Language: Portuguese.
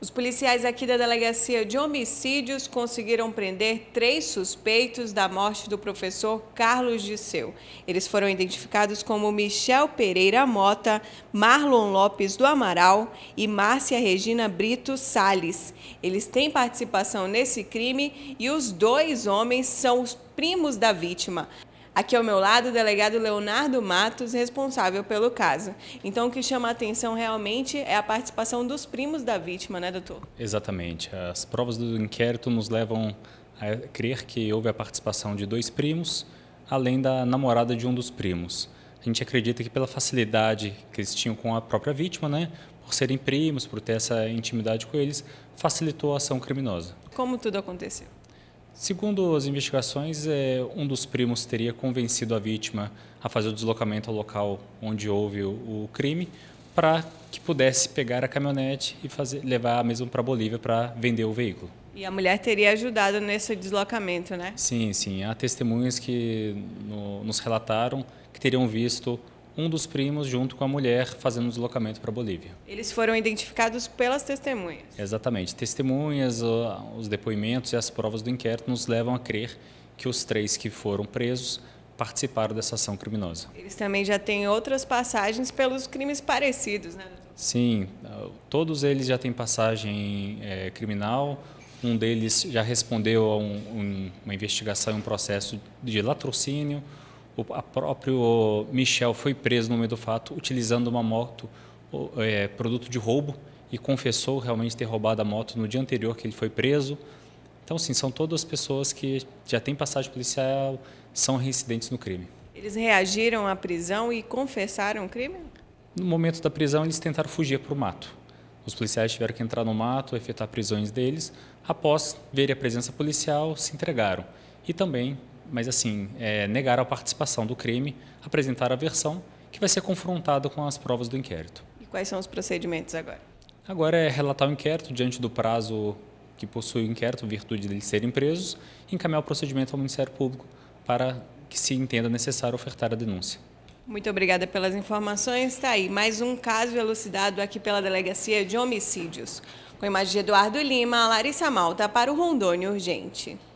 Os policiais aqui da Delegacia de Homicídios conseguiram prender três suspeitos da morte do professor Carlos Disseu. Eles foram identificados como Michel Pereira Mota, Marlon Lopes do Amaral e Márcia Regina Brito Salles. Eles têm participação nesse crime e os dois homens são os primos da vítima. Aqui ao meu lado, o delegado Leonardo Matos, responsável pelo caso. Então, o que chama a atenção realmente é a participação dos primos da vítima, né, doutor? Exatamente. As provas do inquérito nos levam a crer que houve a participação de dois primos, além da namorada de um dos primos. A gente acredita que pela facilidade que eles tinham com a própria vítima, né, por serem primos, por ter essa intimidade com eles, facilitou a ação criminosa. Como tudo aconteceu? Segundo as investigações, é, um dos primos teria convencido a vítima a fazer o deslocamento ao local onde houve o crime para que pudesse pegar a caminhonete e fazer, levar a mesma para a Bolívia para vender o veículo. E a mulher teria ajudado nesse deslocamento, né? Sim, sim. Há testemunhas que nos relataram que teriam visto um dos primos junto com a mulher fazendo o deslocamento para a Bolívia. Eles foram identificados pelas testemunhas? Exatamente. Testemunhas, os depoimentos e as provas do inquérito nos levam a crer que os três que foram presos participaram dessa ação criminosa. Eles também já têm outras passagens pelos crimes parecidos, né? Sim, ah, todos eles já têm passagem é, criminal. Um deles já respondeu a um, um, uma investigação, um processo de latrocínio o a próprio Michel foi preso no meio do fato utilizando uma moto é, produto de roubo e confessou realmente ter roubado a moto no dia anterior que ele foi preso. Então, sim, são todas pessoas que já têm passagem policial, são reincidentes no crime. Eles reagiram à prisão e confessaram o crime? No momento da prisão, eles tentaram fugir para o mato. Os policiais tiveram que entrar no mato, efetuar prisões deles. Após verem a presença policial, se entregaram. E também mas assim, é, negaram a participação do crime, apresentaram a versão que vai ser confrontada com as provas do inquérito. E quais são os procedimentos agora? Agora é relatar o inquérito diante do prazo que possui o inquérito, virtude de eles serem presos, e encaminhar o procedimento ao Ministério Público para que se entenda necessário ofertar a denúncia. Muito obrigada pelas informações. Está aí mais um caso elucidado aqui pela Delegacia de Homicídios. Com a imagem de Eduardo Lima, Larissa Malta para o Rondônia Urgente.